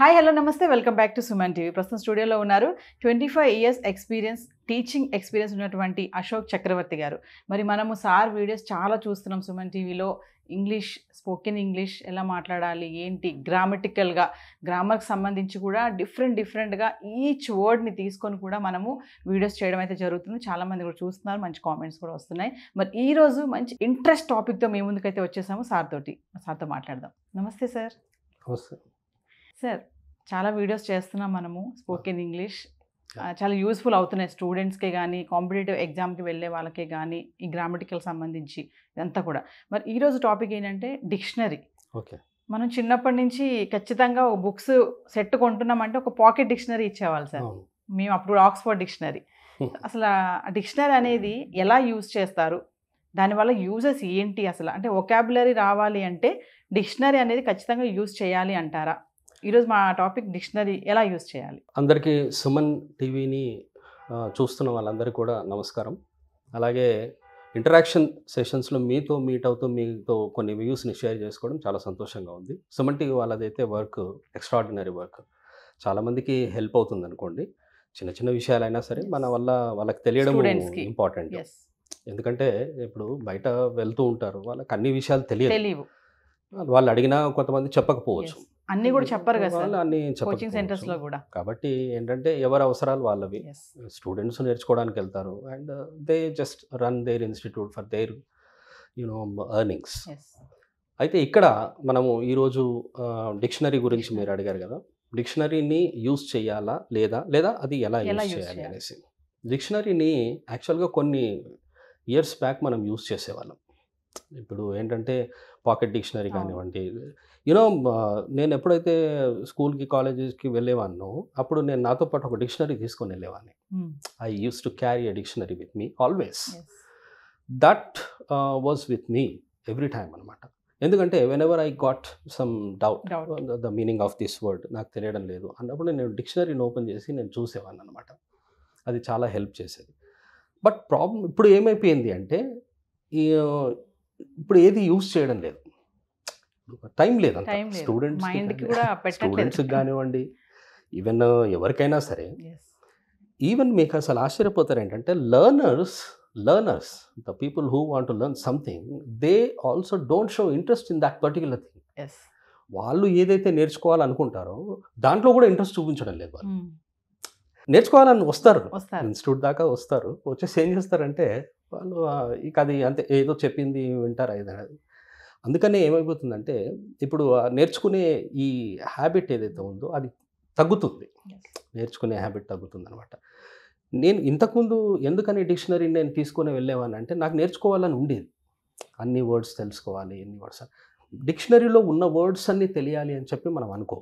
Hi hello నమస్తే welcome back to Suman TV ప్రస్తుతం స్టూడియోలో ఉన్నారు twenty five years experience teaching experience ఉన్నటువంటి అశోక్ చక్రవర్తి గారు మరి మనము సార్ వీడియోస్ చాలా చూస్తున్నాం సుమన్ టీవీలో ఇంగ్లీష్ స్పోకెన్ ఇంగ్లీష్ ఎలా మాట్లాడాలి ఏంటి గ్రామటికల్గా గ్రామర్కి సంబంధించి కూడా డిఫరెంట్ డిఫరెంట్గా ఈచ్ వర్డ్ని తీసుకొని కూడా మనము వీడియోస్ చేయడం అయితే జరుగుతుంది చాలామంది కూడా చూస్తున్నారు మంచి కామెంట్స్ కూడా వస్తున్నాయి మరి ఈరోజు మంచి ఇంట్రెస్ట్ టాపిక్తో మేము ముందుకైతే వచ్చేసాము సార్తోటి సార్తో మాట్లాడదాం నమస్తే సార్ నమస్తే సార్ చాలా వీడియోస్ చేస్తున్నాం మనము స్పోకెన్ ఇంగ్లీష్ చాలా యూస్ఫుల్ అవుతున్నాయి స్టూడెంట్స్కే కానీ కాంపిటేటివ్ ఎగ్జామ్కి వెళ్ళే వాళ్ళకే కానీ ఈ గ్రామటికల్ సంబంధించి ఇదంతా కూడా మరి ఈరోజు టాపిక్ ఏంటంటే డిక్షనరీ ఓకే మనం చిన్నప్పటి నుంచి ఖచ్చితంగా ఒక బుక్స్ సెట్ కొంటున్నామంటే ఒక పాకెట్ డిక్షనరీ ఇచ్చేవాళ్ళు సార్ మేము అప్పుడు ఆక్స్ఫర్డ్ డిక్షనరీ అసలు డిక్షనరీ అనేది ఎలా యూజ్ చేస్తారు దానివల్ల యూజెస్ ఏంటి అసలు అంటే ఒకాబులరీ రావాలి అంటే డిక్షనరీ అనేది ఖచ్చితంగా యూజ్ చేయాలి అంటారా ఈరోజు మా టాపిక్ డిక్షనరీ ఎలా యూజ్ చేయాలి అందరికీ సుమన్ టీవీని చూస్తున్న వాళ్ళందరికీ కూడా నమస్కారం అలాగే ఇంటరాక్షన్ సెషన్స్లో మీతో మీట్ అవుతూ మీతో కొన్ని వ్యూస్ని షేర్ చేసుకోవడం చాలా సంతోషంగా ఉంది సుమన్ టీవీ వాళ్ళదైతే వర్క్ ఎక్స్ట్రాడినరీ వర్క్ చాలామందికి హెల్ప్ అవుతుంది అనుకోండి చిన్న చిన్న విషయాలైనా సరే మన వల్ల వాళ్ళకి తెలియడం ఇంపార్టెంట్ ఎందుకంటే ఇప్పుడు బయట వెళ్తూ ఉంటారు వాళ్ళకి అన్ని విషయాలు తెలియదు వాళ్ళు అడిగినా కొంతమంది చెప్పకపోవచ్చు అన్ని కూడా చెప్పారు కదా సార్ కోచింగ్ సెంటర్స్ లో కూడా కాబట్టి ఏంటంటే ఎవరి అవసరాలు వాళ్ళవి స్టూడెంట్స్ నేర్చుకోవడానికి వెళ్తారు and they just run their institute for their you know earnings అయితే ఇక్కడ మనము ఈరోజు డిక్షనరీ గురించి మీరు అడిగారు కదా డిక్షనరీని యూజ్ చేయాలా లేదా లేదా అది ఎలా యూజ్ చేయాలి అనేసి డిక్షనరీని యాక్చువల్గా కొన్ని ఇయర్స్ బ్యాక్ మనం యూజ్ చేసేవాళ్ళం ఇప్పుడు ఏంటంటే పాకెట్ డిక్షనరీ కానివ్వండి యూనో నేను ఎప్పుడైతే స్కూల్కి కాలేజెస్కి వెళ్ళేవాను అప్పుడు నేను నాతో పాటు ఒక డిక్షనరీ తీసుకొని వెళ్ళేవాడిని I use to carry a dictionary with me always that was with me every time అనమాట ఎందుకంటే whenever I got some doubt the meaning of this word నాకు తెలియడం లేదు అన్నప్పుడు నేను డిక్షనరీని ఓపెన్ చేసి నేను చూసేవాడిని అనమాట అది చాలా హెల్ప్ చేసేది బట్ ప్రాబ్లం ఇప్పుడు ఏమైపోయింది అంటే uh, ఇప్పుడు ఏది యూస్ చేయడం లేదు టైం లేదు స్టూడెంట్స్ స్టూడెంట్స్ కానివ్వండి ఈవెన్ ఎవరికైనా సరే ఈవెన్ మీకు అసలు ఆశ్చర్యపోతారు ఏంటంటే learners learners the people who want to something they also don't show interest in that particular thing వాళ్ళు ఏదైతే నేర్చుకోవాలనుకుంటారో దాంట్లో కూడా ఇంట్రెస్ట్ చూపించడం లేదు వాళ్ళు hmm. నేర్చుకోవాలని వస్తారు ఇన్స్టిట్యూట్ దాకా వస్తారు వచ్చేసి ఏం చేస్తారంటే వాళ్ళు ఇక అది అంతే ఏదో చెప్పింది వింటారు ఏదైనా అందుకనే ఏమైపోతుందంటే ఇప్పుడు నేర్చుకునే ఈ హ్యాబిట్ ఏదైతే ఉందో అది తగ్గుతుంది నేర్చుకునే హ్యాబిట్ తగ్గుతుంది అనమాట నేను ఇంతకుముందు ఎందుకని డిక్షనరీ నేను తీసుకొని వెళ్ళేవాను అంటే నాకు నేర్చుకోవాలని ఉండేది అన్ని వర్డ్స్ తెలుసుకోవాలి ఎన్ని వర్డ్స్ డిక్షనరీలో ఉన్న వర్డ్స్ అన్నీ తెలియాలి అని చెప్పి మనం అనుకో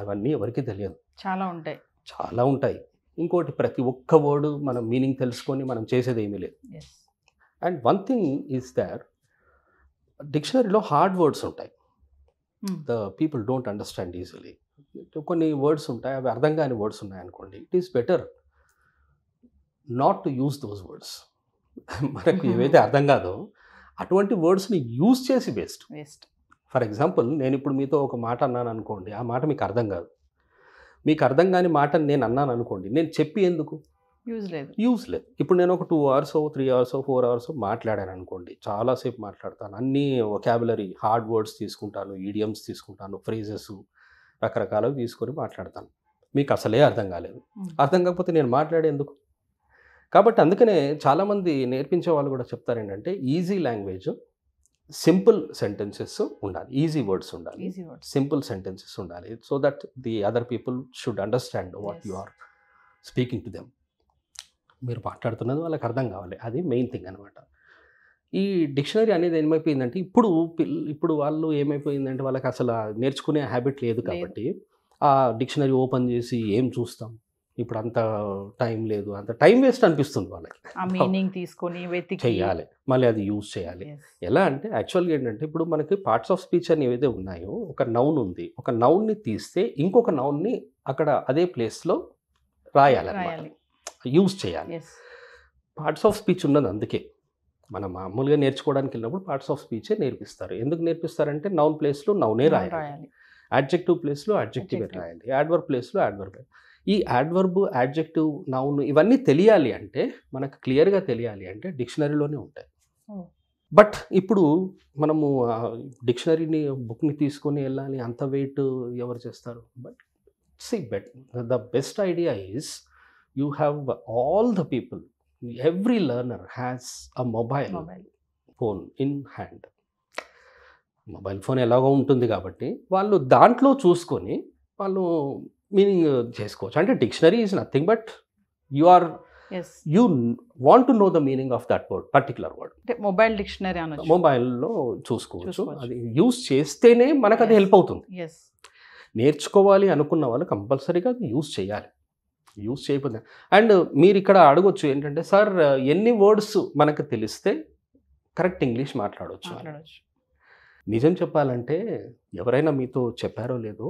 అవన్నీ ఎవరికి తెలియదు చాలా ఉంటాయి చాలా ఉంటాయి ఇంకోటి ప్రతి ఒక్క వర్డ్ మనం మీనింగ్ తెలుసుకొని మనం చేసేది ఏమీ లేదు and one thing is that డిక్షనరీలో హార్డ్ వర్డ్స్ ఉంటాయి hmm. The people don't understand easily కొన్ని వర్డ్స్ ఉంటాయి అవి అర్థం కాని వర్డ్స్ ఉన్నాయి it is better not to use those words మనకు hmm. ఏవైతే అర్థం కాదో అటువంటి వర్డ్స్ని యూజ్ చేసి బెస్ట్ బెస్ట్ ఫర్ ఎగ్జాంపుల్ నేను ఇప్పుడు మీతో ఒక మాట అన్నాను అనుకోండి ఆ మాట మీకు అర్థం కాదు మీకు అర్థం కాని మాటను నేను అన్నాను అనుకోండి నేను చెప్పి ఎందుకు యూజ్ లేదు యూజ్ లేదు ఇప్పుడు నేను ఒక two hours three hours four hours మాట్లాడాను అనుకోండి చాలాసేపు మాట్లాడతాను అన్ని ఒకాబులరీ హార్డ్ వర్డ్స్ తీసుకుంటాను ఈడియమ్స్ తీసుకుంటాను ఫ్రేజెస్ రకరకాలవి తీసుకొని మాట్లాడతాను మీకు అసలే అర్థం కాలేదు hmm. అర్థం కాకపోతే నేను మాట్లాడేందుకు కాబట్టి అందుకనే చాలామంది నేర్పించే వాళ్ళు కూడా చెప్తారు ఏంటంటే ఈజీ లాంగ్వేజ్ సింపుల్ సెంటెన్సెస్ ఉండాలి ఈజీ వర్డ్స్ ఉండాలి సింపుల్ సెంటెన్సెస్ ఉండాలి so that the other people should understand what you are speaking to them మీరు మాట్లాడుతున్నది వాళ్ళకి అర్థం కావాలి అది మెయిన్ థింగ్ అనమాట ఈ డిక్షనరీ అనేది ఏమైపోయిందంటే ఇప్పుడు ఇప్పుడు వాళ్ళు ఏమైపోయిందంటే వాళ్ళకి అసలు నేర్చుకునే హ్యాబిట్ లేదు కాబట్టి ఆ డిక్షనరీ ఓపెన్ చేసి ఏం చూస్తాం ఇప్పుడు అంత టైం లేదు అంత టైం వేస్ట్ అనిపిస్తుంది వాళ్ళకి మీనింగ్ తీసుకొని చేయాలి మళ్ళీ అది యూజ్ చేయాలి ఎలా అంటే యాక్చువల్గా ఏంటంటే ఇప్పుడు మనకి పార్ట్స్ ఆఫ్ స్పీచ్ అని ఏవైతే ఉన్నాయో ఒక నౌన్ ఉంది ఒక నౌన్ని తీస్తే ఇంకొక నౌన్ని అక్కడ అదే ప్లేస్లో రాయాలి యూజ్ చేయాలి పార్ట్స్ ఆఫ్ స్పీచ్ ఉన్నది అందుకే మనం మామూలుగా నేర్చుకోవడానికి వెళ్ళినప్పుడు పార్ట్స్ ఆఫ్ స్పీచే నేర్పిస్తారు ఎందుకు నేర్పిస్తారంటే నౌన్ ప్లేస్లో నౌనే రాయాలి యాడ్జెక్టివ్ ప్లేస్లో యాడ్జెక్టివ్ రాయాలి యాడ్వర్బ్ ప్లేస్లో యాడ్వర్బ్ ఈ యాడ్వర్బ్ యాడ్జెక్టివ్ నౌన్ ఇవన్నీ తెలియాలి అంటే మనకు క్లియర్గా తెలియాలి అంటే డిక్షనరీలోనే ఉంటాయి బట్ ఇప్పుడు మనము డిక్షనరీని బుక్ని తీసుకొని వెళ్ళాలి అంత వెయిట్ ఎవరు చేస్తారు but see bet the best idea is you have all the people every learner has a mobile mobile. Phone in hand mobile phone ఎలాగో ఉంటుంది కాబట్టి వాళ్ళు దాంట్లో చూసుకొని వాళ్ళు మీనింగ్ చేసుకోవచ్చు అంటే dictionary is nothing but you are you want to know the meaning of that word particular word అంటే మొబైల్ డిక్షనరీ అని మొబైల్లో చూసుకోవచ్చు అది యూస్ చేస్తేనే మనకు అది హెల్ప్ అవుతుంది నేర్చుకోవాలి అనుకున్న వాళ్ళు కంపల్సరీగా అది యూస్ చేయాలి యూస్ చేయకుండా అండ్ మీరు ఇక్కడ అడగొచ్చు ఏంటంటే సార్ ఎన్ని వర్డ్స్ మనకు తెలిస్తే కరెక్ట్ ఇంగ్లీష్ మాట్లాడవచ్చు నిజం చెప్పాలంటే ఎవరైనా మీతో చెప్పారో లేదో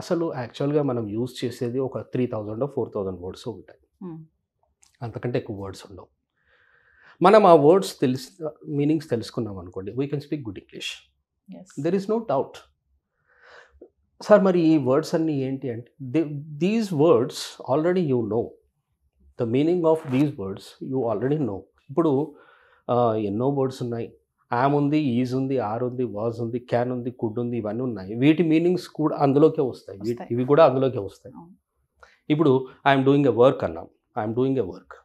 అసలు యాక్చువల్గా మనం యూజ్ చేసేది ఒక three thousand four thousand words ఉంటాయి అంతకంటే ఎక్కువ వర్డ్స్ ఉండవు మనం ఆ వర్డ్స్ తెలిసి మీనింగ్స్ తెలుసుకున్నాం అనుకోండి we can speak good English there is no doubt sir మరి ఈ వర్డ్స్ అన్నీ ఏంటి అంటే these words already you know the meaning of these words you already know ఇప్పుడు ఎన్నో వర్డ్స్ ఉన్నాయి యామ్ ఉంది ఈజ్ ఉంది ఆర్ ఉంది వాజ్ ఉంది క్యాన్ ఉంది కుడ్ ఉంది ఇవన్నీ ఉన్నాయి వీటి మీనింగ్స్ కూడా అందులోకే వస్తాయి వీటి ఇవి కూడా అందులోకే వస్తాయి ఇప్పుడు ఐఎమ్ డూయింగ్ ఎ వర్క్ అన్నాం ఐఎమ్ డూయింగ్ ఎ వర్క్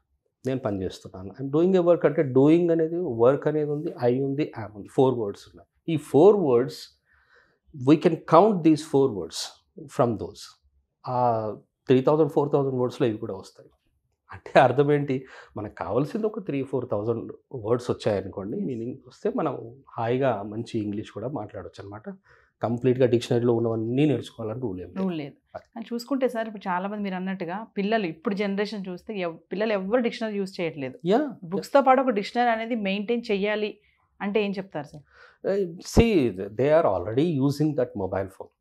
నేను పని చేస్తున్నాను ఐఎమ్ డూయింగ్ ఎ వర్క్ అంటే డూయింగ్ అనేది వర్క్ అనేది ఉంది ఐ ఉంది యామ్ ఉంది ఫోర్ వర్డ్స్ ఉన్నాయి ఈ four words we can count these four words from those ఆ త్రీ థౌజండ్ ఫోర్ థౌజండ్ వర్డ్స్లో ఇవి కూడా వస్తాయి అంటే అర్థం ఏంటి మనకు కావాల్సింది ఒక త్రీ ఫోర్ థౌజండ్ వర్డ్స్ వచ్చాయనుకోండి మీనింగ్ వస్తే మనం హాయిగా మంచి ఇంగ్లీష్ కూడా మాట్లాడవచ్చు అనమాట కంప్లీట్గా డిక్షనరీలో ఉన్నవన్నీ నేర్చుకోవాలని రూల్ ఏం రూల్ లేదు అని చూసుకుంటే సార్ ఇప్పుడు చాలా మంది మీరు అన్నట్టుగా పిల్లలు ఇప్పుడు జనరేషన్ చూస్తే పిల్లలు ఎవరు డిక్షనరీ యూజ్ చేయట్లేదు బుక్స్తో పాటు ఒక డిక్షనరీ అనేది మెయింటైన్ చేయాలి అంటే ఏం చెప్తారు sir see they are already using that mobile phone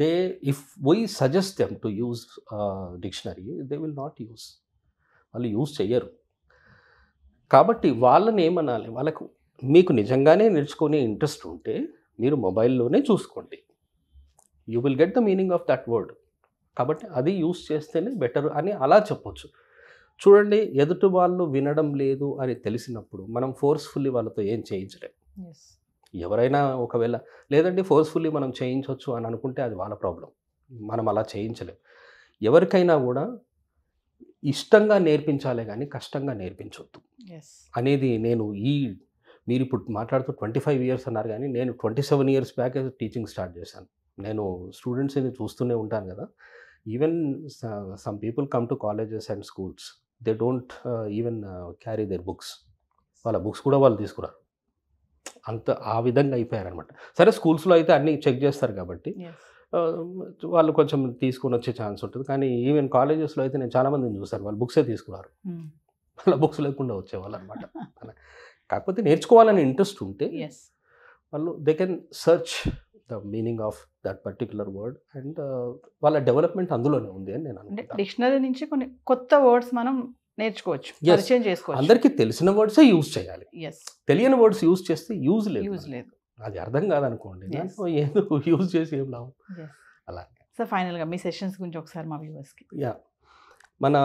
they if we suggest them to use dictionary they will not use వాళ్ళు యూజ్ చేయరు కాబట్టి వాళ్ళని ఏమనాలి వాళ్ళకు మీకు నిజంగానే నేర్చుకునే ఇంట్రెస్ట్ ఉంటే మీరు మొబైల్లోనే చూసుకోండి you will get the meaning of that word కాబట్టి అది యూస్ చేస్తేనే బెటర్ అని అలా చెప్పొచ్చు చూడండి ఎదుటి వాళ్ళు వినడం లేదు అని తెలిసినప్పుడు మనం ఫోర్స్ఫుల్లీ వాళ్ళతో ఏం చేయించలేము ఎవరైనా ఒకవేళ లేదండి ఫోర్స్ఫుల్లీ మనం చేయించవచ్చు అని అనుకుంటే అది వాళ్ళ ప్రాబ్లం మనం అలా చేయించలేం ఎవరికైనా కూడా ఇష్టంగా నేర్పించాలే కానీ కష్టంగా నేర్పించవద్దు అనేది నేను ఈ మీరు ఇప్పుడు మాట్లాడుతూ ట్వంటీ ఫైవ్ ఇయర్స్ అన్నారు కానీ నేను twenty seven years back teaching start చేశాను నేను స్టూడెంట్స్ని చూస్తూనే ఉంటాను కదా even some people come to colleges and schools they don't even carry their books వాళ్ళ బుక్స్ కూడా వాళ్ళు తీసుకురారు అంత ఆ విధంగా అయిపోయారనమాట సరే స్కూల్స్లో అయితే అన్నీ చెక్ చేస్తారు కాబట్టి వాళ్ళు కొంచెం తీసుకొని వచ్చే ఛాన్స్ ఉంటుంది కానీ ఈవెన్ కాలేజెస్లో అయితే నేను చాలామందిని చూశాను వాళ్ళు బుక్సే తీసుకున్నారు hmm. వాళ్ళ బుక్స్ లేకుండా వచ్చేవాళ్ళు అనమాట కాకపోతే నేర్చుకోవాలనే ఇంట్రెస్ట్ ఉంటే వాళ్ళు they can search the meaning of that particular word and వాళ్ళ డెవలప్మెంట్ అందులోనే ఉంది అని నేను అంటే డిక్షనరీ నుంచి కొన్ని కొత్త వర్డ్స్ మనం నేర్చుకోవచ్చు పరిచయం చేసుకోవచ్చు అందరికీ తెలిసిన వర్డ్సే యూజ్ చేయాలి తెలియని వర్డ్స్ యూజ్ చేస్తే యూజ్ లేదు యూజ్ లేదు అది అర్థం కాదనుకోండి ఏదో యూజ్ చేసి ఏం లాభం అలాగే సార్ ఫైనల్గా మీ సెషన్స్ గురించి ఒకసారి మా వ్యూవర్స్కి యా మన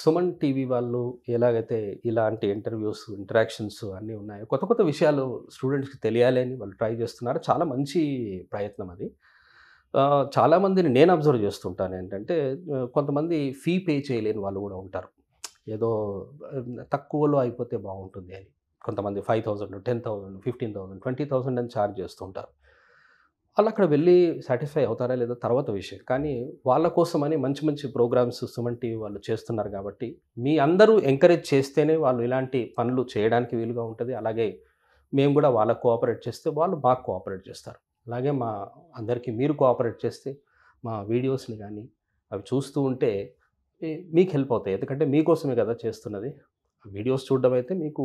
సుమన్ టీవీ వాళ్ళు ఎలాగైతే ఇలాంటి ఇంటర్వ్యూస్ ఇంటరాక్షన్స్ అన్నీ ఉన్నాయో కొత్త కొత్త విషయాలు స్టూడెంట్స్కి తెలియాలి అని వాళ్ళు ట్రై చేస్తున్నారు చాలా మంచి ప్రయత్నం అది చాలామందిని నేను అబ్జర్వ్ చేస్తుంటాను ఏంటంటే కొంతమంది ఫీ పే చేయలేని వాళ్ళు కూడా ఉంటారు ఏదో తక్కువలో అయిపోతే బాగుంటుంది అని కొంతమంది five thousand ten thousand fifteen thousand twenty thousand అని ఛార్జ్ చేస్తుంటారు వాళ్ళు అక్కడ వెళ్ళి సాటిస్ఫై అవుతారా లేదా తర్వాత విషయం కానీ వాళ్ళ కోసమని మంచి మంచి ప్రోగ్రామ్స్ సుమంటి వాళ్ళు చేస్తున్నారు కాబట్టి మీ అందరూ ఎంకరేజ్ చేస్తేనే వాళ్ళు ఇలాంటి పనులు చేయడానికి వీలుగా ఉంటుంది అలాగే మేము కూడా వాళ్ళకు కోఆపరేట్ చేస్తే వాళ్ళు బాగా కోఆపరేట్ చేస్తారు అలాగే మా అందరికీ మీరు కోఆపరేట్ చేస్తే మా వీడియోస్ని కానీ అవి చూస్తూ ఉంటే మీకు హెల్ప్ అవుతాయి ఎందుకంటే మీకోసమే కదా చేస్తున్నది వీడియోస్ చూడడం అయితే మీకు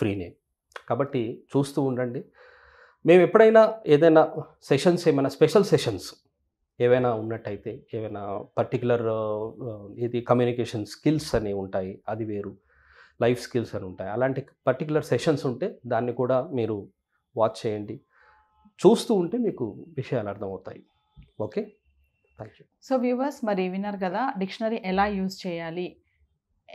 ఫ్రీనే కాబట్టి చూస్తూ ఉండండి మేము ఎప్పుడైనా ఏదైనా సెషన్స్ ఏమైనా స్పెషల్ సెషన్స్ ఏవైనా ఉన్నట్టయితే ఏమైనా పర్టికులర్ uh, ఇది కమ్యూనికేషన్ స్కిల్స్ అని ఉంటాయి అది వేరు లైఫ్ స్కిల్స్ అని ఉంటాయి అలాంటి పర్టికులర్ సెషన్స్ ఉంటే దాన్ని కూడా మీరు వాచ్ చేయండి చూస్తూ ఉంటే మీకు విషయాలు అర్థమవుతాయి okay thank you so viewers మరి విన్నారు కదా డిక్షనరీ ఎలా యూజ్ చేయాలి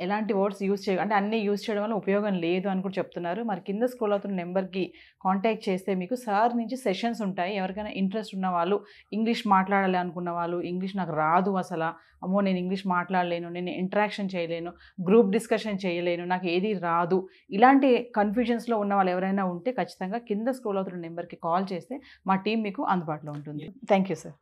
ఎలాంటి వర్డ్స్ యూజ్ చేయ అంటే అన్నీ యూజ్ చేయడం వల్ల ఉపయోగం లేదు అని కూడా చెప్తున్నారు మరి కింద స్కూల్ అవుతున్న నెంబర్కి కాంటాక్ట్ చేస్తే మీకు సార్ నుంచి సెషన్స్ ఉంటాయి ఎవరికైనా ఇంట్రెస్ట్ ఉన్న వాళ్ళు ఇంగ్లీష్ మాట్లాడాలి అనుకున్న వాళ్ళు ఇంగ్లీష్ నాకు రాదు అసలు అమ్మో నేను ఇంగ్లీష్ మాట్లాడలేను నేను ఇంటరాక్షన్ చేయలేను గ్రూప్ డిస్కషన్ చేయలేను నాకు ఏది రాదు ఇలాంటి కన్ఫ్యూజన్స్లో ఉన్న వాళ్ళు ఎవరైనా ఉంటే ఖచ్చితంగా కింద స్కూల్ అవుతున్న నెంబర్కి కాల్ చేస్తే మా టీం మీకు అందుబాటులో ఉంటుంది థ్యాంక్ యూ సార్